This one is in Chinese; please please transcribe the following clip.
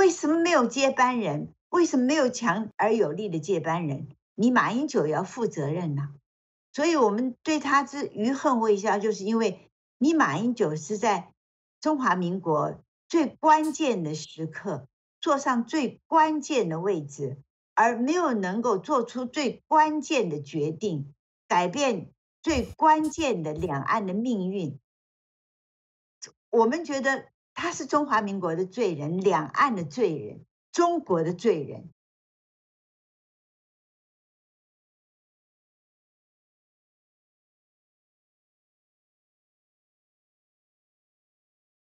为什么没有接班人？为什么没有强而有力的接班人？你马英九要负责任呐！所以我们对他是余恨未消，就是因为你马英九是在中华民国最关键的时刻坐上最关键的位置，而没有能够做出最关键的决定，改变最关键的两岸的命运。我们觉得。他是中华民国的罪人，两岸的罪人，中国的罪人。